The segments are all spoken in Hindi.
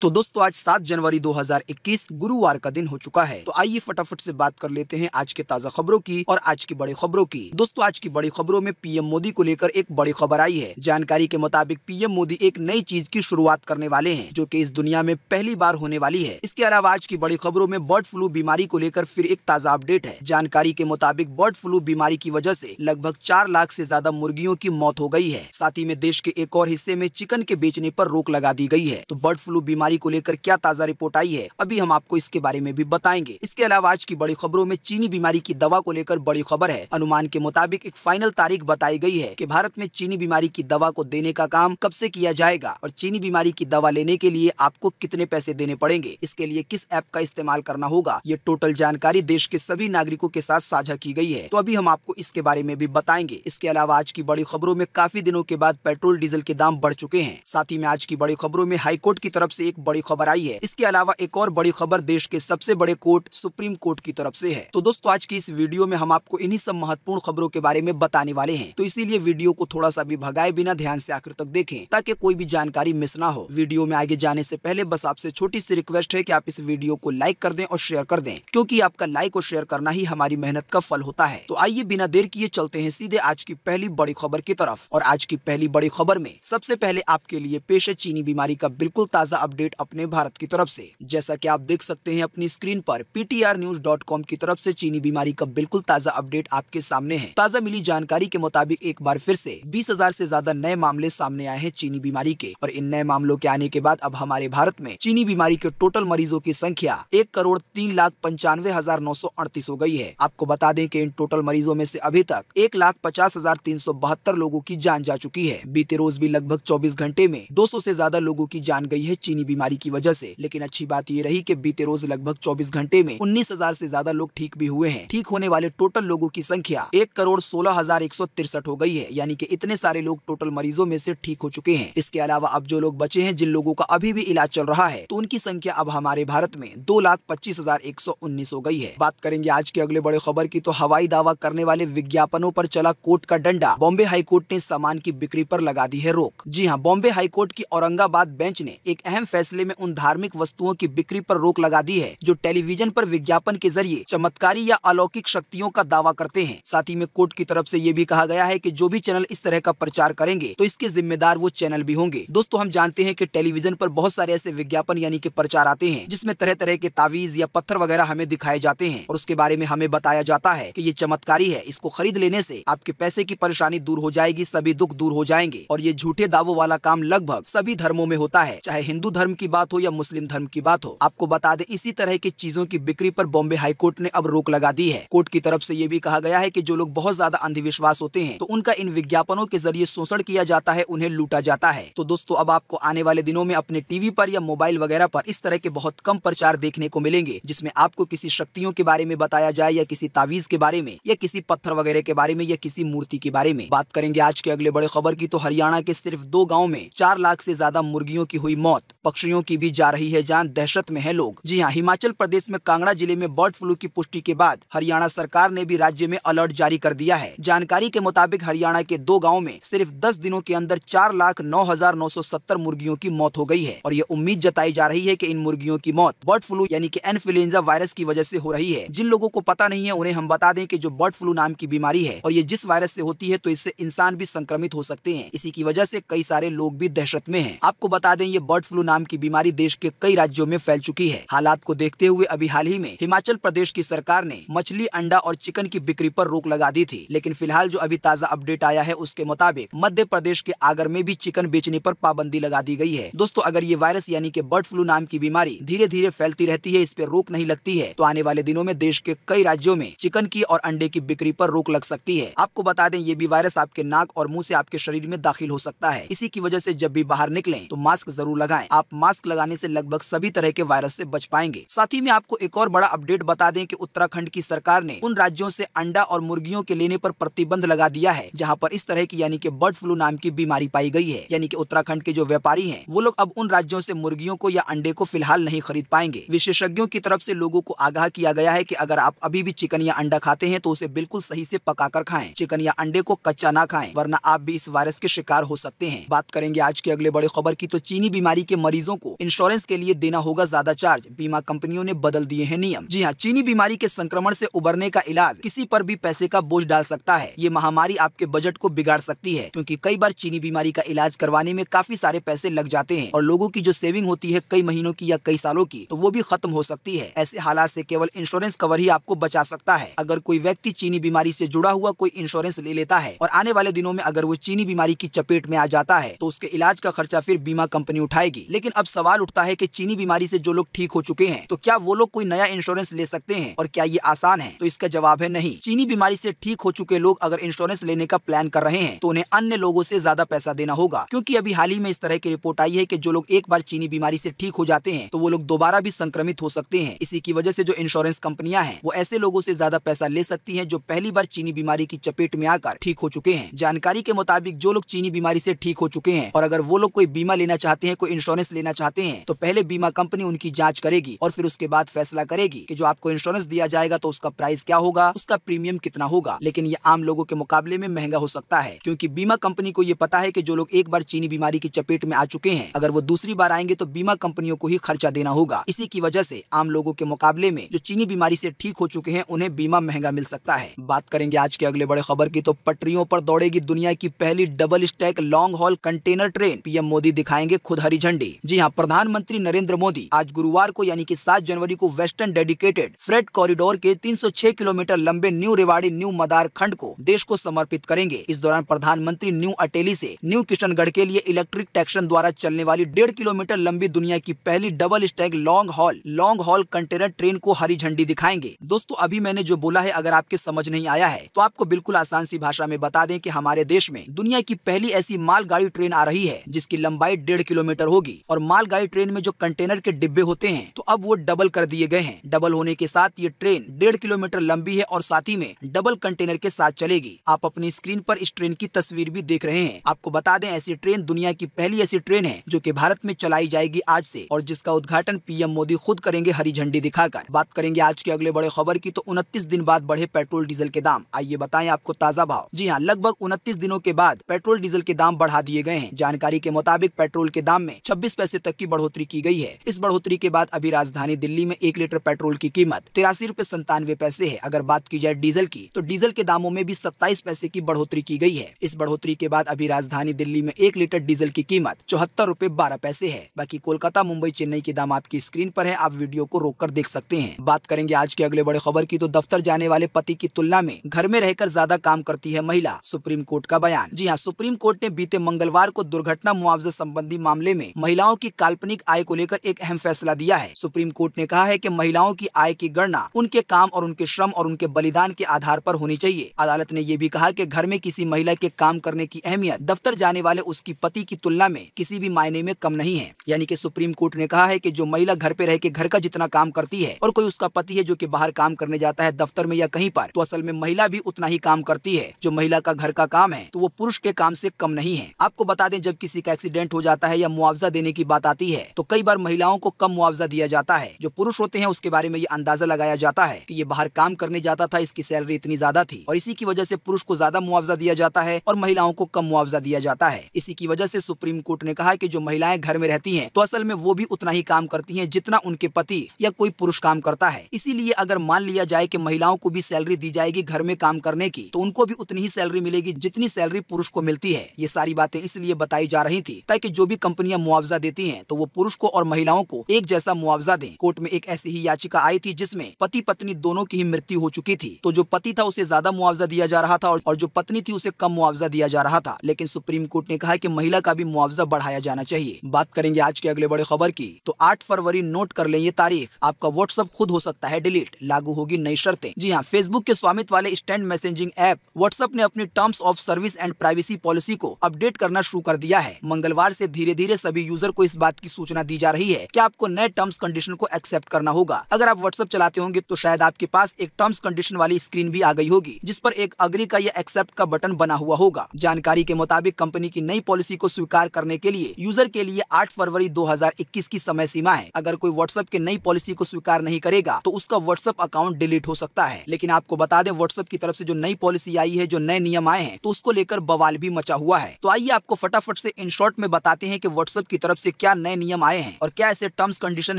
तो दोस्तों आज 7 जनवरी 2021 गुरुवार का दिन हो चुका है तो आइए फटाफट से बात कर लेते हैं आज के ताजा खबरों की और आज की बड़ी खबरों की दोस्तों आज की बड़ी खबरों में पीएम मोदी को लेकर एक बड़ी खबर आई है जानकारी के मुताबिक पीएम मोदी एक नई चीज की शुरुआत करने वाले हैं जो कि इस दुनिया में पहली बार होने वाली है इसके अलावा आज की बड़ी खबरों में बर्ड फ्लू बीमारी को लेकर फिर एक ताजा अपडेट है जानकारी के मुताबिक बर्ड फ्लू बीमारी की वजह ऐसी लगभग चार लाख ऐसी ज्यादा मुर्गियों की मौत हो गयी है साथ ही में देश के एक और हिस्से में चिकन के बेचने आरोप रोक लगा दी गयी है तो बर्ड फ्लू बीमारी महामारी को लेकर क्या ताज़ा रिपोर्ट आई है अभी हम आपको इसके बारे में भी बताएंगे इसके अलावा आज की बड़ी खबरों में चीनी बीमारी की दवा को लेकर बड़ी खबर है अनुमान के मुताबिक एक फाइनल तारीख बताई गई है की भारत में चीनी बीमारी की दवा को देने का काम कब ऐसी किया जाएगा और चीनी बीमारी की दवा लेने के लिए आपको कितने पैसे देने पड़ेंगे इसके लिए किस ऐप का इस्तेमाल करना होगा ये टोटल जानकारी देश के सभी नागरिकों के साथ साझा की गई है तो अभी हम आपको इसके बारे में भी बताएंगे इसके अलावा आज की बड़ी खबरों में काफी दिनों के बाद पेट्रोल डीजल के दाम बढ़ चुके हैं साथ ही में आज की बड़ी खबरों में हाईकोर्ट की तरफ से एक एक बड़ी खबर आई है इसके अलावा एक और बड़ी खबर देश के सबसे बड़े कोर्ट सुप्रीम कोर्ट की तरफ से है तो दोस्तों आज की इस वीडियो में हम आपको इन्हीं सब महत्वपूर्ण खबरों के बारे में बताने वाले हैं तो इसीलिए वीडियो को थोड़ा सा भी भगाए बिना ध्यान से आखिर तक देखें ताकि कोई भी जानकारी मिस ना हो वीडियो में आगे जाने से पहले बस आपसे छोटी सी रिक्वेस्ट है की आप इस वीडियो को लाइक कर दें और शेयर कर दें क्यूँकी आपका लाइक और शेयर करना ही हमारी मेहनत का फल होता है तो आइए बिना देर किए चलते हैं सीधे आज की पहली बड़ी खबर की तरफ और आज की पहली बड़ी खबर में सबसे पहले आपके लिए पेश है चीनी बीमारी का बिल्कुल ताजा अपडेट अपडेट अपने भारत की तरफ से जैसा कि आप देख सकते हैं अपनी स्क्रीन पर ptrnews.com की तरफ से चीनी बीमारी का बिल्कुल ताजा अपडेट आपके सामने है ताजा मिली जानकारी के मुताबिक एक बार फिर से 20,000 से ज्यादा नए मामले सामने आए हैं चीनी बीमारी के और इन नए मामलों के आने के बाद अब हमारे भारत में चीनी बीमारी के टोटल मरीजों की संख्या एक करोड़ तीन लाख पंचानवे हजार नौ सौ अड़तीस हो गयी है आपको बता दें की इन टोटल मरीजों में ऐसी अभी तक एक लाख पचास हजार तीन सौ बहत्तर लोगों की जान जा चुकी है बीते रोज भी लगभग चौबीस घंटे में दो सौ ज्यादा लोगों की जान गयी है चीनी बीमारी की वजह से लेकिन अच्छी बात ये रही कि बीते रोज लगभग 24 घंटे में उन्नीस हजार ऐसी ज्यादा लोग ठीक भी हुए हैं ठीक होने वाले टोटल लोगों की संख्या एक करोड़ सोलह हजार एक सौ तिरसठ हो गई है यानी कि इतने सारे लोग टोटल मरीजों में से ठीक हो चुके हैं इसके अलावा अब जो लोग बचे हैं जिन लोगों का अभी भी इलाज चल रहा है तो उनकी संख्या अब हमारे भारत में दो लाख पच्चीस हजार एक सौ उन्नीस हो गई है बात करेंगे आज के अगले बड़े खबर की तो हवाई दावा करने वाले विज्ञापनों पर चला कोर्ट का डंडा बॉम्बे हाईकोर्ट ने सामान की बिक्री पर लगा दी है रोक जी हाँ बॉम्बे हाईकोर्ट की औरंगाबाद बेंच ने एक अहम फैसला फैसले में उन धार्मिक वस्तुओं की बिक्री पर रोक लगा दी है जो टेलीविजन पर विज्ञापन के जरिए चमत्कारी या अलौकिक शक्तियों का दावा करते हैं साथ ही में कोर्ट की तरफ से ये भी कहा गया है कि जो भी चैनल इस तरह का प्रचार करेंगे तो इसके जिम्मेदार वो चैनल भी होंगे दोस्तों हम जानते हैं की टेलीविजन आरोप बहुत सारे ऐसे विज्ञापन यानी कि प्रचार आते हैं जिसमे तरह तरह के तावीज या पत्थर वगैरह हमें दिखाए जाते हैं और उसके बारे में हमें बताया जाता है की ये चमत्कारी है इसको खरीद लेने ऐसी आपके पैसे की परेशानी दूर हो जाएगी सभी दुख दूर हो जाएंगे और ये झूठे दावों वाला काम लगभग सभी धर्मों में होता है चाहे हिंदू धर्म की बात हो या मुस्लिम धर्म की बात हो आपको बता दे इसी तरह की चीजों की बिक्री पर बॉम्बे हाईकोर्ट ने अब रोक लगा दी है कोर्ट की तरफ से ये भी कहा गया है कि जो लोग बहुत ज्यादा अंधविश्वास होते हैं तो उनका इन विज्ञापनों के जरिए शोषण किया जाता है उन्हें लूटा जाता है तो दोस्तों अब आपको आने वाले दिनों में अपने टीवी पर या मोबाइल वगैरह पर इस तरह के बहुत कम प्रचार देखने को मिलेंगे जिसमें आपको किसी शक्तियों के बारे में बताया जाए या किसी तावीज के बारे में या किसी पत्थर वगैरह के बारे में या किसी मूर्ति के बारे में बात करेंगे आज के अगले बड़े खबर की तो हरियाणा के सिर्फ दो गाँव में चार लाख ऐसी ज्यादा मुर्गियों की हुई मौत पक्षी राष्ट्रियों की भी जा रही है जान दहशत में है लोग जी हाँ हिमाचल प्रदेश में कांगड़ा जिले में बर्ड फ्लू की पुष्टि के बाद हरियाणा सरकार ने भी राज्य में अलर्ट जारी कर दिया है जानकारी के मुताबिक हरियाणा के दो गाँव में सिर्फ दस दिनों के अंदर चार लाख नौ हजार नौ सौ सत्तर मुर्गियों की मौत हो गई है और ये उम्मीद जताई जा रही है की इन मुर्गियों की मौत बर्ड फ्लू यानी कि इन्फ्लुएंजा वायरस की वजह ऐसी हो रही है जिन लोगों को पता नहीं है उन्हें हम बता दें की जो बर्ड फ्लू नाम की बीमारी है और ये जिस वायरस ऐसी होती है तो इससे इंसान भी संक्रमित हो सकते हैं इसी की वजह ऐसी कई सारे लोग भी दहशत में है आपको बता दें ये बर्ड फ्लू नाम की की बीमारी देश के कई राज्यों में फैल चुकी है हालात को देखते हुए अभी हाल ही में हिमाचल प्रदेश की सरकार ने मछली अंडा और चिकन की बिक्री पर रोक लगा दी थी लेकिन फिलहाल जो अभी ताज़ा अपडेट आया है उसके मुताबिक मध्य प्रदेश के आगर में भी चिकन बेचने आरोप पाबंदी लगा दी गयी है दोस्तों अगर ये वायरस यानी की बर्ड फ्लू नाम की बीमारी धीरे धीरे फैलती रहती है इस पर रोक नहीं लगती है तो आने वाले दिनों में देश के कई राज्यों में चिकन की और अंडे की बिक्री आरोप रोक लग सकती है आपको बता दें ये भी वायरस आपके नाक और मुंह से आपके शरीर में दाखिल हो सकता है इसी की वजह से जब भी बाहर निकलें तो मास्क जरूर लगाएं आप मास्क लगाने से लगभग सभी तरह के वायरस से बच पाएंगे साथ ही में आपको एक और बड़ा अपडेट बता दें कि उत्तराखंड की सरकार ने उन राज्यों से अंडा और मुर्गियों के लेने पर प्रतिबंध लगा दिया है जहां पर इस तरह की यानी कि बर्ड फ्लू नाम की बीमारी पाई गई है यानी कि उत्तराखंड के जो व्यापारी है वो लोग अब उन राज्यों से मुर्गियों को या अंडे को फिलहाल नहीं खरीद पाएंगे विशेषज्ञों की तरफ ऐसी लोगों को आगाह किया गया है की अगर आप अभी भी चिकन या अंडा खाते हैं तो उसे बिल्कुल सही ऐसी पका कर चिकन या अंडे को कच्चा ना खाए वरना आप भी इस वायरस के शिकार हो सकते हैं बात करेंगे आज की अगले बड़े खबर की तो चीनी बीमारी के मरीज मरीजों को इंश्योरेंस के लिए देना होगा ज्यादा चार्ज बीमा कंपनियों ने बदल दिए हैं नियम जी हाँ चीनी बीमारी के संक्रमण से उबरने का इलाज किसी पर भी पैसे का बोझ डाल सकता है ये महामारी आपके बजट को बिगाड़ सकती है क्योंकि कई बार चीनी बीमारी का इलाज करवाने में काफी सारे पैसे लग जाते हैं और लोगों की जो सेविंग होती है कई महीनों की या कई सालों की तो वो भी खत्म हो सकती है ऐसे हालात ऐसी केवल इंश्योरेंस कवर ही आपको बचा सकता है अगर कोई व्यक्ति चीनी बीमारी ऐसी जुड़ा हुआ कोई इंश्योरेंस ले लेता है और आने वाले दिनों में अगर वो चीनी बीमारी की चपेट में आ जाता है तो उसके इलाज का खर्चा फिर बीमा कंपनी उठाएगी लेकिन अब सवाल उठता है कि चीनी बीमारी से जो लोग ठीक हो चुके हैं तो क्या वो लोग कोई नया इंश्योरेंस ले सकते हैं और क्या ये आसान है तो इसका जवाब है नहीं चीनी बीमारी से ठीक हो चुके लोग अगर इंश्योरेंस लेने का प्लान कर रहे हैं तो उन्हें अन्य लोगों से ज्यादा पैसा देना होगा क्योंकि अभी हाल ही में इस तरह की रिपोर्ट आई है कि जो लोग एक बार चीनी बीमारी से ठीक हो जाते हैं तो वो लोग दोबारा भी संक्रमित हो सकते हैं इसी की वजह से जो इंश्योरेंस कंपनियां हैं वो ऐसे लोगों से ज्यादा पैसा ले सकती हैं जो पहली बार चीनी बीमारी की चपेट में आकर ठीक हो चुके हैं जानकारी के मुताबिक जो लोग चीनी बीमारी से ठीक हो चुके हैं और अगर वो लोग कोई बीमा लेना चाहते हैं कोई इंश्योरेंस लेना लेना चाहते हैं तो पहले बीमा कंपनी उनकी जाँच करेगी और फिर उसके बाद फैसला करेगी की जो आपको इंश्योरेंस दिया जाएगा तो उसका प्राइस क्या होगा उसका प्रीमियम कितना होगा लेकिन ये आम लोगों के मुकाबले में महंगा हो सकता है क्यूँकी बीमा कंपनी को ये पता है की जो लोग एक बार चीनी बीमारी की चपेट में आ चुके हैं अगर वो दूसरी बार आएंगे तो बीमा कंपनियों को ही खर्चा देना होगा इसी की वजह ऐसी आम लोगों के मुकाबले में जो चीनी बीमारी ऐसी ठीक हो चुके हैं उन्हें बीमा महंगा मिल सकता है बात करेंगे आज के अगले बड़े खबर की तो पटरियों पर दौड़ेगी दुनिया की पहली double stack long haul container train PM Modi दिखाएंगे खुद हरी झंडी जी जी हाँ प्रधानमंत्री नरेंद्र मोदी आज गुरुवार को यानी कि 7 जनवरी को वेस्टर्न डेडिकेटेड फ्रेट कॉरिडोर के 306 किलोमीटर लंबे न्यू रेवाड़ी न्यू मदार खंड को देश को समर्पित करेंगे इस दौरान प्रधानमंत्री न्यू अटेली से न्यू किशनगढ़ के लिए इलेक्ट्रिक टैक्शन द्वारा चलने वाली डेढ़ किलोमीटर लंबी दुनिया की पहली double stack long haul long haul container train को हरी झंडी दिखाएंगे दोस्तों अभी मैंने जो बोला है अगर आपके समझ नहीं आया है तो आपको बिल्कुल आसान सी भाषा में बता दें की हमारे देश में दुनिया की पहली ऐसी मालगाड़ी ट्रेन आ रही है जिसकी लंबाई डेढ़ किलोमीटर होगी और मालगाड़ी ट्रेन में जो कंटेनर के डिब्बे होते हैं तो अब वो डबल कर दिए गए हैं डबल होने के साथ ये ट्रेन डेढ़ किलोमीटर लंबी है और साथ ही में डबल कंटेनर के साथ चलेगी आप अपनी स्क्रीन पर इस ट्रेन की तस्वीर भी देख रहे हैं आपको बता दें ऐसी ट्रेन दुनिया की पहली ऐसी ट्रेन है जो की भारत में चलाई जाएगी आज ऐसी और जिसका उद्घाटन पीएम मोदी खुद करेंगे हरी झंडी दिखाकर बात करेंगे आज के अगले बड़े खबर की तो उनतीस दिन बाद बढ़े पेट्रोल डीजल के दाम आइए बताए आपको ताजा भाव जी हाँ लगभग उनतीस दिनों के बाद पेट्रोल डीजल के दाम बढ़ा दिए गए हैं जानकारी के मुताबिक पेट्रोल के दाम में छब्बीस पैसे पैसे तक की बढ़ोतरी की गई है इस बढ़ोतरी के बाद अभी राजधानी दिल्ली में एक लीटर पेट्रोल की कीमत तिरासी रूपए संतानवे पैसे है अगर बात की जाए डीजल की तो डीजल के दामों में भी सत्ताईस पैसे की बढ़ोतरी की गई है इस बढ़ोतरी के बाद अभी राजधानी दिल्ली में एक लीटर डीजल की कीमत चौहत्तर रूपए बारह पैसे है बाकी कोलकाता मुंबई चेन्नई के दाम आपकी स्क्रीन पर है आप वीडियो को रोक कर देख सकते हैं बात करेंगे आज के अगले बड़े खबर की तो दफ्तर जाने वाले पति की तुलना में घर में रहकर ज्यादा काम करती है महिला सुप्रीम कोर्ट का बयान जी हाँ सुप्रीम कोर्ट ने बीते मंगलवार को दुर्घटना मुआवजा संबंधी मामले में महिलाओं की की काल्पनिक आय को लेकर एक अहम फैसला दिया है सुप्रीम कोर्ट ने कहा है की महिलाओं की आय की गणना उनके काम और उनके श्रम और उनके बलिदान के आधार आरोप होनी चाहिए अदालत ने ये भी कहा की घर में किसी महिला के काम करने की अहमियत दफ्तर जाने वाले उसकी पति की तुलना में किसी भी मायने में कम नहीं है यानी की सुप्रीम कोर्ट ने कहा है की जो महिला घर पे रह के घर का जितना काम करती है और कोई उसका पति है जो की बाहर काम करने जाता है दफ्तर में या कहीं पर तो असल में महिला भी उतना ही काम करती है जो महिला का घर का काम है तो वो पुरुष के काम ऐसी कम नहीं है आपको बता दें जब किसी का एक्सीडेंट हो जाता है या मुआवजा देने की बात आती है तो कई बार महिलाओं को कम मुआवजा दिया जाता है जो पुरुष होते हैं उसके बारे में ये अंदाजा लगाया जाता है की ये बाहर काम करने जाता था इसकी सैलरी इतनी ज्यादा थी और इसी की वजह से पुरुष को ज्यादा मुआवजा दिया जाता है और महिलाओं को कम मुआवजा दिया जाता है इसी की वजह से सुप्रीम कोर्ट ने कहा कि जो महिलाएं घर में रहती हैं तो असल में वो भी उतना ही काम करती हैं जितना उनके पति या कोई पुरुष काम करता है इसीलिए अगर मान लिया जाए की महिलाओं को भी सैलरी दी जाएगी घर में काम करने की तो उनको भी उतनी ही सैलरी मिलेगी जितनी सैलरी पुरुष को मिलती है ये सारी बातें इसलिए बताई जा रही थी ताकि जो भी कंपनियां मुआवजा देती देती हैं तो वो पुरुष को और महिलाओं को एक जैसा मुआवजा दें कोर्ट में एक ऐसी ही याचिका आई थी जिसमें पति पत्नी दोनों की ही मृत्यु हो चुकी थी तो जो पति था उसे ज्यादा मुआवजा दिया जा रहा था और जो पत्नी थी उसे कम मुआवजा दिया जा रहा था लेकिन सुप्रीम कोर्ट ने कहा की महिला का भी मुआवजा बढ़ाया जाना चाहिए बात करेंगे आज के अगले बड़े खबर की तो आठ फरवरी नोट कर लें ये तारीख आपका व्हाट्सअप खुद हो सकता है डिलीट लागू होगी नई शर्तें जी हाँ फेसबुक के स्वामित्व वाले स्टैंड मैसेजिंग ऐप व्हाट्सएप ने अपने terms of service and privacy policy को अपडेट करना शुरू कर दिया है मंगलवार से धीरे धीरे सभी यूजर को इस बात की सूचना दी जा रही है की आपको नए टर्म्स कंडीशन को एक्सेप्ट करना होगा अगर आप व्हाट्सएप चलाते होंगे तो शायद आपके पास एक टर्म्स कंडीशन वाली स्क्रीन भी आ गई होगी जिस पर एक अग्री का या एक्सेप्ट का बटन बना हुआ होगा जानकारी के मुताबिक कंपनी की नई पॉलिसी को स्वीकार करने के लिए यूजर के लिए आठ फरवरी दो की समय सीमा है अगर कोई व्हाट्सएप के नई पॉलिसी को स्वीकार नहीं करेगा तो उसका व्हाट्सएप अकाउंट डिलीट हो सकता है लेकिन आपको बता दें व्हाट्सएप की तरफ से जो नई पॉलिसी आई है जो नए नियम आए हैं तो उसको लेकर बवाल भी मचा हुआ है तो आइए आपको फटाफट से इन शॉर्ट में बताते हैं की व्हाट्सएप की तरफ से क्या नए नियम आए हैं और क्या ऐसे टर्म्स कंडीशन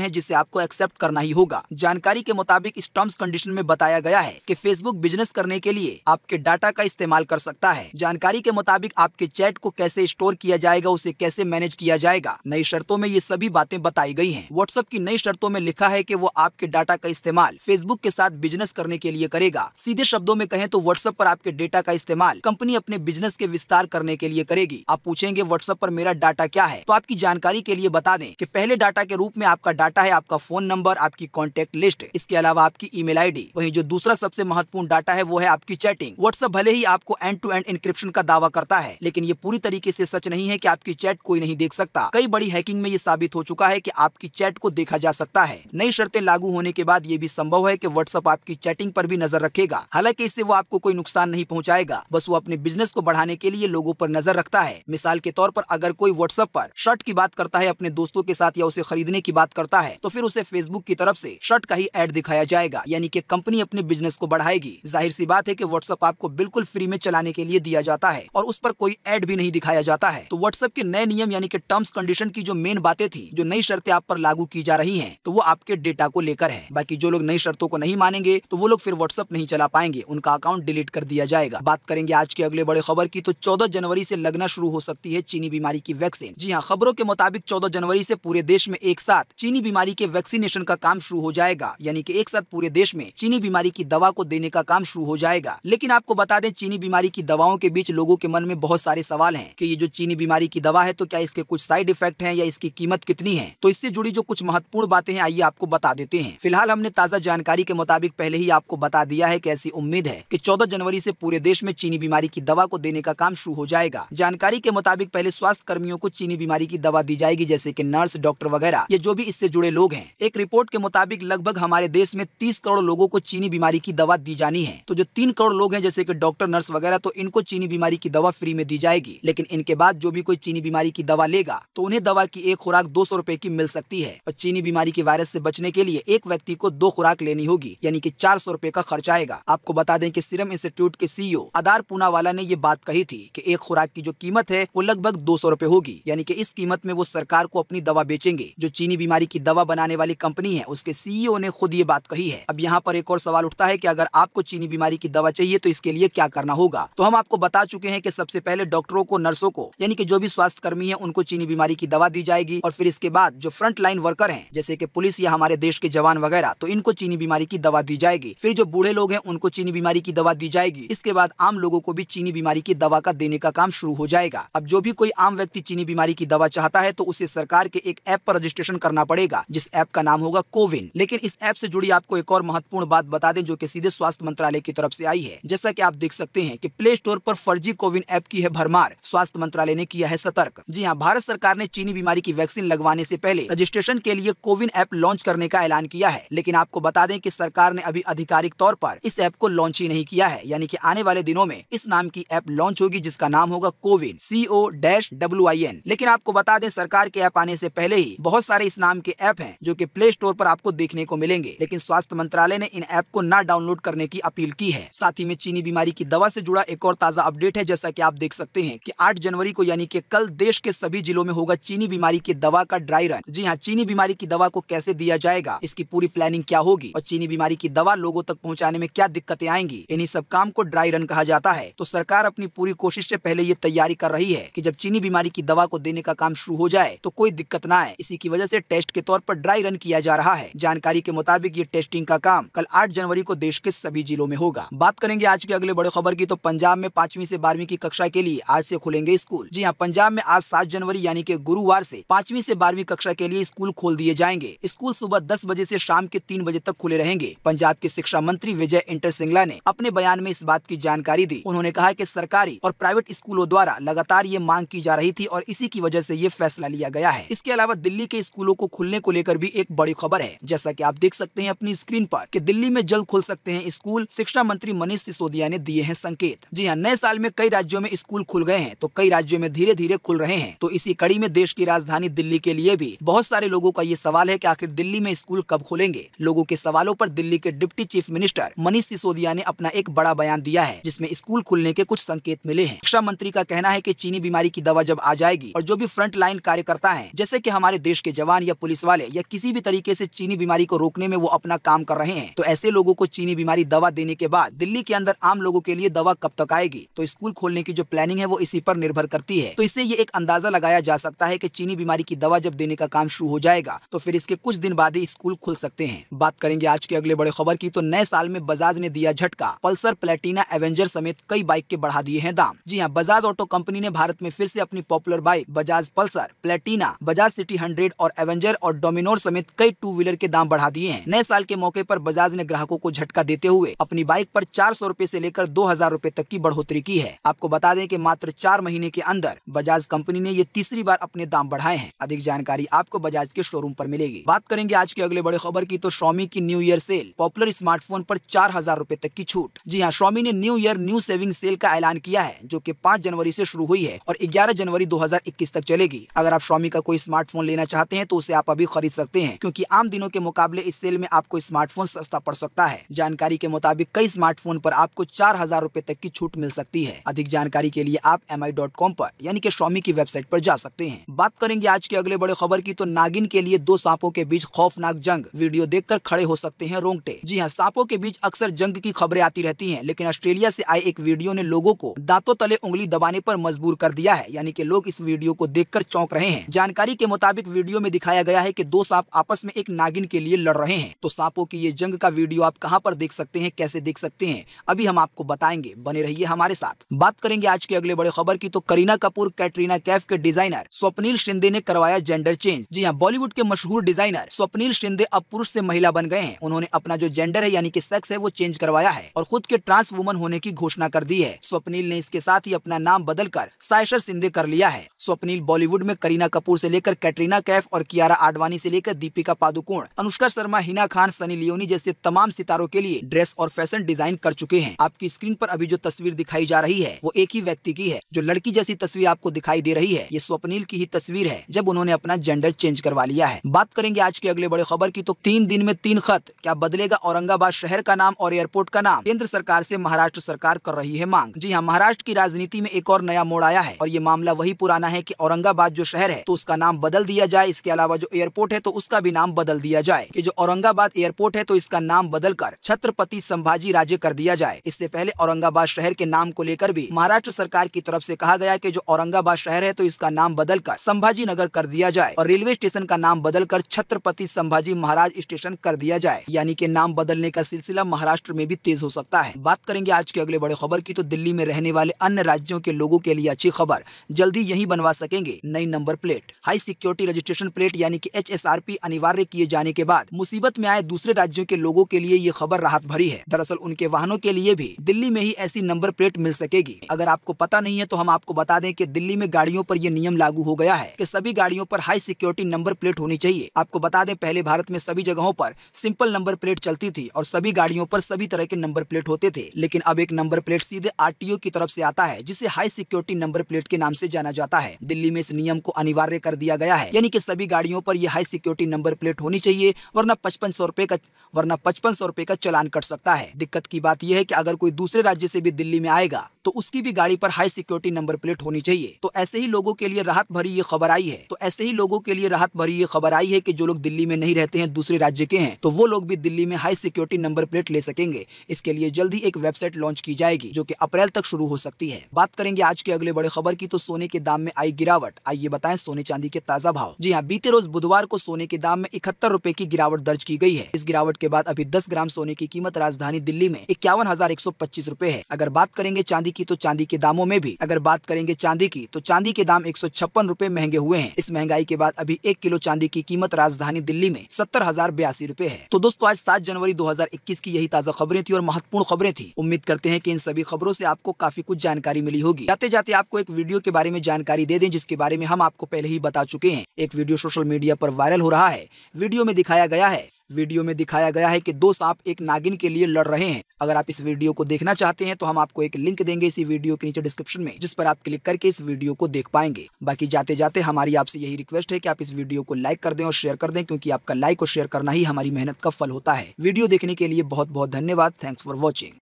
है जिसे आपको एक्सेप्ट करना ही होगा जानकारी के मुताबिक इस टर्म्स कंडीशन में बताया गया है की फेसबुक बिजनेस करने के लिए आपके डाटा का इस्तेमाल कर सकता है जानकारी के मुताबिक आपके चैट को कैसे स्टोर किया जाएगा उसे कैसे मैनेज किया जाएगा नई शर्तों में ये सभी बातें बताई गई है व्हाट्सएप की नई शर्तों में लिखा है की वो आपके डाटा का इस्तेमाल फेसबुक के साथ बिजनेस करने के लिए करेगा सीधे शब्दों में कहें तो व्हाट्सएप पर आपके डेटा का इस्तेमाल कंपनी अपने बिजनेस के विस्तार करने के लिए करेगी आप पूछेंगे व्हाट्सएप पर मेरा डाटा क्या है तो आपकी जानकारी के लिए बता दें कि पहले डाटा के रूप में आपका डाटा है आपका फोन नंबर आपकी कॉन्टेक्ट लिस्ट इसके अलावा आपकी ईमेल मेल वहीं जो दूसरा सबसे महत्वपूर्ण डाटा है वो है आपकी चैटिंग व्हाट्सएप भले ही आपको एंड टू एंड इंक्रिप्शन का दावा करता है लेकिन ये पूरी तरीके ऐसी सच नहीं है की आपकी चैट कोई नहीं देख सकता कई बड़ी हैकिंग में ये साबित हो चुका है की आपकी चैट को देखा जा सकता है नई शर्तें लागू होने के बाद ये भी संभव है की व्हाट्सएप आपकी चैटिंग आरोप भी नजर रखेगा हालांकि इससे वो आपको कोई नुकसान नहीं पहुँचाएगा बस वो अपने बिजनेस को बढ़ाने के लिए लोगों पर नजर रखता है मिसाल के तौर पर अगर कोई व्हाट्सएप पर शर्ट की बात करता करता है अपने दोस्तों के साथ या उसे खरीदने की बात करता है तो फिर उसे फेसबुक की तरफ ऐसी शर्ट का ही एड दिखाया जाएगा यानी की कंपनी अपने बिजनेस को बढ़ाएगी जाहिर सी बात है की व्हाट्सएप आपको बिल्कुल फ्री में चलाने के लिए दिया जाता है और उस पर कोई एड भी नहीं दिखाया जाता है तो व्हाट्सएप के नए नियम यानी कि टर्म्स कंडीशन की जो मेन बातें थी जो नई शर्तें आप पर लागू की जा रही है तो वो आपके डेटा को लेकर है बाकी जो लोग नई शर्तों को नहीं मानेंगे तो वो लोग फिर व्हाट्सएप नहीं चला पाएंगे उनका अकाउंट डिलीट कर दिया जाएगा बात करेंगे आज के अगले बड़े खबर की तो चौदह जनवरी ऐसी लगना शुरू हो सकती है चीनी बीमारी की वैक्सीन जी हाँ खबरों के मुताबिक 14 जनवरी से पूरे देश में एक साथ चीनी बीमारी के वैक्सीनेशन का काम शुरू हो जाएगा यानी कि एक साथ पूरे देश में चीनी बीमारी की दवा को देने का काम शुरू हो जाएगा लेकिन आपको बता दें चीनी बीमारी की दवाओं के बीच लोगों के मन में बहुत सारे सवाल है की ये जो चीनी बीमारी की दवा है तो क्या इसके कुछ साइड इफेक्ट है या इसकी कीमत कितनी है तो इससे जुड़ी जो कुछ महत्वपूर्ण बातें हैं आइए आपको बता देते हैं फिलहाल हमने ताजा जानकारी के मुताबिक पहले ही आपको बता दिया है की ऐसी उम्मीद है की चौदह जनवरी ऐसी पूरे देश में चीनी बीमारी की दवा को देने का काम शुरू हो जाएगा जानकारी के मुताबिक पहले स्वास्थ्य कर्मियों को चीनी बीमारी की दवा दी जाएगी जाएगी जैसे की नर्स डॉक्टर वगैरह ये जो भी इससे जुड़े लोग हैं एक रिपोर्ट के मुताबिक लगभग हमारे देश में तीस करोड़ लोगों को चीनी बीमारी की दवा दी जानी है तो जो तीन करोड़ लोग हैं जैसे की डॉक्टर नर्स वगैरह तो इनको चीनी बीमारी की दवा फ्री में दी जाएगी लेकिन इनके बाद जो भी कोई चीनी बीमारी की दवा लेगा तो उन्हें दवा की एक खुराक दो सौ की मिल सकती है और चीनी बीमारी के वायरस ऐसी बचने के लिए एक व्यक्ति को दो खुराक लेनी होगी यानी की चार सौ का खर्च आएगा आपको बता दें की सीरम इंस्टीट्यूट के सीईओ आदार पूना ने ये बात कही थी की एक खुराक की जो कीमत है वो लगभग दो सौ होगी यानी की इस कीमत में वो सरकार को अपनी दवा बेचेंगे जो चीनी बीमारी की दवा बनाने वाली कंपनी है उसके सीईओ e ने खुद ये बात कही है अब यहाँ पर एक और सवाल उठता है की अगर आपको चीनी बीमारी की दवा चाहिए तो इसके लिए क्या करना होगा तो हम आपको बता चुके हैं की सबसे पहले डॉक्टरों को नर्सों को यानी की जो भी स्वास्थ्य कर्मी है उनको चीनी बीमारी की दवा दी जाएगी और फिर इसके बाद जो फ्रंट लाइन वर्कर है जैसे की पुलिस या हमारे देश के जवान वगैरह तो इनको चीनी बीमारी की दवा दी जाएगी फिर जो बूढ़े लोग हैं उनको चीनी बीमारी की दवा दी जाएगी इसके बाद आम लोगों को भी चीनी बीमारी की दवा का देने का काम शुरू हो जाएगा अब जो भी कोई आम व्यक्ति चीनी बीमारी की दवा चाहता है तो उसे सरकार के एक ऐप पर रजिस्ट्रेशन करना पड़ेगा जिस ऐप का नाम होगा कोविन लेकिन इस ऐप से जुड़ी आपको एक और महत्वपूर्ण बात बता दें जो कि सीधे स्वास्थ्य मंत्रालय की तरफ से आई है जैसा कि आप देख सकते हैं कि प्ले स्टोर पर फर्जी कोविन ऐप की है भरमार स्वास्थ्य मंत्रालय ने किया है सतर्क जी हाँ भारत सरकार ने चीनी बीमारी की वैक्सीन लगवाने ऐसी पहले रजिस्ट्रेशन के लिए कोविन ऐप लॉन्च करने का ऐलान किया है लेकिन आपको बता दें की सरकार ने अभी आधिकारिक तौर आरोप इस ऐप को लॉन्च ही नहीं किया है यानी की आने वाले दिनों में इस नाम की ऐप लॉन्च होगी जिसका नाम होगा CoWIN C O dash W I N लेकिन आपको बता दें सरकार प्रकार के ऐप आने से पहले ही बहुत सारे इस नाम के ऐप हैं जो कि प्ले स्टोर पर आपको देखने को मिलेंगे लेकिन स्वास्थ्य मंत्रालय ने इन ऐप को न डाउनलोड करने की अपील की है साथ ही में चीनी बीमारी की दवा से जुड़ा एक और ताजा अपडेट है जैसा की आप देख सकते हैं की आठ जनवरी को यानी की कल देश के सभी जिलों में होगा चीनी बीमारी की दवा का ड्राई रन जी हाँ चीनी बीमारी की दवा को कैसे दिया जाएगा इसकी पूरी प्लानिंग क्या होगी और चीनी बीमारी की दवा लोगों तक पहुँचाने में क्या दिक्कतें आएंगी इन्हीं सब काम को ड्राई रन कहा जाता है तो सरकार अपनी पूरी कोशिश से पहले ये तैयारी कर रही है कि जब चीनी बीमारी की दवा को देने का काम शुरू हो जाए जाए तो कोई दिक्कत न आए इसी की वजह ऐसी टेस्ट के तौर पर ड्राई रन किया जा रहा है जानकारी के मुताबिक ये टेस्टिंग का काम कल आठ जनवरी को देश के सभी जिलों में होगा बात करेंगे आज के अगले बड़े खबर की तो पंजाब में पांचवी ऐसी बारहवीं की कक्षा के लिए आज ऐसी खुलेंगे स्कूल जी हाँ पंजाब में आज सात जनवरी यानी के गुरुवार ऐसी पांचवी ऐसी बारहवीं कक्षा के लिए स्कूल खोल दिए जाएंगे स्कूल सुबह दस बजे ऐसी शाम के तीन बजे तक खुले रहेंगे पंजाब के शिक्षा मंत्री विजय इंटर सिंगला ने अपने बयान में इस बात की जानकारी दी उन्होंने कहा की सरकारी और प्राइवेट स्कूलों द्वारा लगातार ये मांग की जा रही थी और इसी की वजह ऐसी ये फैसला लिया लिया गया है इसके अलावा दिल्ली के स्कूलों को खुलने को लेकर भी एक बड़ी खबर है जैसा की आप देख सकते हैं अपनी स्क्रीन पर कि दिल्ली में जल्द खुल सकते हैं स्कूल शिक्षा मंत्री मनीष सिसोदिया ने दिए हैं संकेत जी हाँ नए साल में कई राज्यों में स्कूल खुल गए हैं तो कई राज्यों में धीरे धीरे खुल रहे हैं तो इसी कड़ी में देश की राजधानी दिल्ली के लिए भी बहुत सारे लोगों का ये सवाल है कि आखिर दिल्ली में स्कूल कब खुलेंगे लोगों के सवालों पर दिल्ली के deputy chief minister Manish Sisodia ने अपना एक बड़ा बयान दिया है जिसमें स्कूल खुलने के कुछ संकेत मिले हैं शिक्षा मंत्री का कहना है की चीनी बीमारी की दवा जब आ जाएगी और जो भी फ्रंट लाइन कार्यक्रम करता है जैसे की हमारे देश के जवान या पुलिस वाले या किसी भी तरीके ऐसी चीनी बीमारी को रोकने में वो अपना काम कर रहे हैं तो ऐसे लोगों को चीनी बीमारी दवा देने के बाद दिल्ली के अंदर आम लोगों के लिए दवा कब तक आएगी तो स्कूल खोलने की जो प्लानिंग है वो इसी पर निर्भर करती है तो इससे ये एक अंदाजा लगाया जा सकता है की चीनी बीमारी की दवा जब देने का काम शुरू हो जाएगा तो फिर इसके कुछ दिन बाद ही स्कूल खुल सकते हैं बात करेंगे आज के अगले बड़े खबर की तो नए साल में बजाज ने दिया झटका पल्सर प्लेटिना एवेंजर समेत कई बाइक के बढ़ा दिए हैं दाम जी हाँ बजाज ऑटो कंपनी ने भारत में फिर से अपनी popular bike Bajaj Pulsar Platina Platina Bajaj CT hundred और एवेंजर और डोमिनोर समेत कई टू व्हीलर के दाम बढ़ा दिए हैं नए साल के मौके पर बजाज ने ग्राहकों को झटका देते हुए अपनी बाइक पर चार सौ रूपए ऐसी लेकर दो हजार रूपए तक की बढ़ोतरी की है आपको बता दें की मात्र चार महीने के अंदर बजाज कंपनी ने ये तीसरी बार अपने दाम बढ़ाए हैं अधिक जानकारी आपको बजाज के शोरूम आरोप मिलेगी बात करेंगे आज के अगले बड़े खबर की तो शॉमी की new year sale popular smartphone आरोप चार हजार रूपए तक की छूट जी हाँ शॉमी ने new year new saving sale का ऐलान किया है जो की पाँच जनवरी ऐसी शुरू हुई है और ग्यारह जनवरी दो तक चलेगी अगर आप शॉमी का कोई स्मार्टफोन लेना चाहते हैं तो उसे आप अभी खरीद सकते हैं क्योंकि आम दिनों के मुकाबले इस सेल में आपको स्मार्टफोन सस्ता पड़ सकता है जानकारी के मुताबिक कई स्मार्टफोन पर आपको चार हजार रूपए तक की छूट मिल सकती है अधिक जानकारी के लिए आप एम आई डॉट कॉम पर यानी कि शॉमी की वेबसाइट पर जा सकते हैं बात करेंगे आज के अगले बड़े खबर की तो नागिन के लिए दो सांपों के बीच खौफनाक जंग वीडियो देखकर खड़े हो सकते हैं रोंगटे जी हाँ सांपों के बीच अक्सर जंग की खबरें आती रहती हैं लेकिन ऑस्ट्रेलिया से आए एक वीडियो ने लोगों को दांतों तले उंगली दबाने पर मजबूर कर दिया है यानी कि लोग इस वीडियो को देखकर चौंक रहे हैं हैं जानकारी के मुताबिक वीडियो में दिखाया गया है की दो सांप आपस में एक नागिन के लिए लड़ रहे हैं तो सांपों की ये जंग का वीडियो आप कहां पर देख सकते हैं कैसे देख सकते हैं अभी हम आपको बताएंगे बने रहिए हमारे साथ बात करेंगे आज के अगले बड़े खबर की तो करीना कपूर कैटरीना कैफ के डिजाइनर स्वप्निल शिंदे ने करवाया जेंडर चेंज जी हाँ बॉलीवुड के मशहूर डिजाइनर स्वप्निल शिंदे अब पुरुष ऐसी महिला बन गए हैं उन्होंने अपना जो जेंडर है यानी की सेक्स है वो चेंज करवाया है और खुद के ट्रांस वुमन होने की घोषणा कर दी है स्वप्निल ने इसके साथ ही अपना नाम बदल साइशर सिंधे कर लिया है स्वप्निल बॉलीवुड में करीना करीना कपूर से लेकर कैटरीना कैफ और कियारा आडवाणी से लेकर दीपिका पादुकोण अनुष्का शर्मा हिना खान सनी लियोनी जैसे तमाम सितारों के लिए ड्रेस और फैशन डिजाइन कर चुके हैं आपकी स्क्रीन पर अभी जो तस्वीर दिखाई जा रही है वो एक ही व्यक्ति की है जो लड़की जैसी तस्वीर आपको दिखाई दे रही है ये स्वप्निल की ही तस्वीर है जब उन्होंने अपना जेंडर चेंज करवा लिया है बात करेंगे आज की अगले बड़े खबर की तो तीन दिन में तीन खत क्या बदलेगा औरंगाबाद शहर का नाम और एयरपोर्ट का नाम केंद्र सरकार ऐसी महाराष्ट्र सरकार कर रही है मांग जी हाँ महाराष्ट्र की राजनीति में एक और नया मोड़ आया है और ये मामला वही पुराना है की औरंगाबाद जो शहर शहर है तो उसका नाम बदल दिया जाए इसके अलावा जो एयरपोर्ट है तो उसका भी नाम बदल दिया जाए की जो औरंगाबाद एयरपोर्ट है तो इसका नाम बदल कर छत्रपति संभाजी राजे कर दिया जाए इससे पहले औरंगाबाद शहर के नाम को लेकर भी महाराष्ट्र सरकार की तरफ ऐसी कहा गया की जो औरंगाबाद शहर है तो इसका नाम बदल कर संभाजी नगर कर दिया जाए और रेलवे स्टेशन का नाम बदल कर छत्रपति संभाजी महाराज स्टेशन कर दिया जाए यानी कि नाम बदलने का सिलसिला महाराष्ट्र में भी तेज हो सकता है बात करेंगे आज के अगले बड़े खबर की तो दिल्ली में रहने वाले अन्य राज्यों के लोगों के लिए अच्छी खबर जल्दी यही बनवा सकेंगे नई number plate high security registration plate यानी कि एच अनिवार्य किए जाने के बाद मुसीबत में आए दूसरे राज्यों के लोगों के लिए ये खबर राहत भरी है दरअसल उनके वाहनों के लिए भी दिल्ली में ही ऐसी नंबर प्लेट मिल सकेगी अगर आपको पता नहीं है तो हम आपको बता दें की दिल्ली में गाड़ियों आरोप ये नियम लागू हो गया है की सभी गाड़ियों आरोप हाई सिक्योरिटी नंबर प्लेट होनी चाहिए आपको बता दें पहले भारत में सभी जगहों आरोप सिंपल नंबर प्लेट चलती थी और सभी गाड़ियों आरोप सभी तरह के नंबर प्लेट होते थे लेकिन अब एक नंबर प्लेट सीधे आर की तरफ ऐसी आता है जिसे हाई सिक्योरिटी नंबर प्लेट के नाम से जाना जाता है दिल्ली में इस नियम को अनिवार्य कर दिया गया है यानी कि सभी गाड़ियों पर यह हाई सिक्योरिटी नंबर प्लेट होनी चाहिए वरना पचपन सौ रुपए का वरना पचपन सौ रुपए का चलान कट सकता है दिक्कत की बात यह है कि अगर कोई दूसरे राज्य से भी दिल्ली में आएगा तो उसकी भी गाड़ी पर हाई सिक्योरिटी नंबर प्लेट होनी चाहिए तो ऐसे ही लोगों के लिए राहत भरी ये खबर आई है तो ऐसे ही लोगों के लिए राहत भरी ये खबर आई है कि जो लोग दिल्ली में नहीं रहते हैं दूसरे राज्य के हैं तो वो लोग भी दिल्ली में हाई सिक्योरिटी नंबर प्लेट ले सकेंगे इसके लिए जल्द ही एक वेबसाइट लॉन्च की जाएगी जो की अप्रैल तक शुरू हो सकती है बात करेंगे आज के अगले बड़े खबर की तो सोने के दाम में आई गिरावट आइए बताए सोने चांदी के ताजा भाव जी हाँ बीते रोज बुधवार को सोने के दाम में इकहत्तर रूपए की गिरावट दर्ज की गई है इस गिरावट के बाद अभी दस ग्राम सोने की कीमत राजधानी दिल्ली में इक्यावन हजार एक सौ पच्चीस रूपए है अगर बात करेंगे चांदी की तो चांदी के दामों में भी अगर बात करेंगे चांदी की तो चांदी के दाम एक सौ छप्पन रूपए महंगे हुए हैं इस महंगाई के बाद अभी एक किलो चांदी की कीमत राजधानी दिल्ली में सत्तर हजार बयासी रूपए है तो दोस्तों आज सात जनवरी दो हजार इक्कीस की यही ताजा खबरें थी और महत्वपूर्ण खबरें थी उम्मीद करते हैं की इन सभी खबरों ऐसी आपको काफी कुछ जानकारी मिली होगी जाते जाते आपको एक वीडियो के बारे में जानकारी दे दें जिसके बारे में हम आपको पहले ही बता चुके हैं एक वीडियो सोशल मीडिया पर वायरल हो रहा है वीडियो में दिखाया गया है वीडियो में दिखाया गया है कि दो सांप एक नागिन के लिए लड़ रहे हैं अगर आप इस वीडियो को देखना चाहते हैं तो हम आपको एक लिंक देंगे इसी वीडियो के नीचे डिस्क्रिप्शन में जिस पर आप क्लिक करके इस वीडियो को देख पाएंगे बाकी जाते जाते हमारी आपसे यही रिक्वेस्ट है कि आप इस वीडियो को लाइक कर दें और शेयर कर दें क्योंकि आपका लाइक और शेयर करना ही हमारी मेहनत का फल होता है वीडियो देखने के लिए बहुत बहुत धन्यवाद थैंक्स फॉर वॉचिंग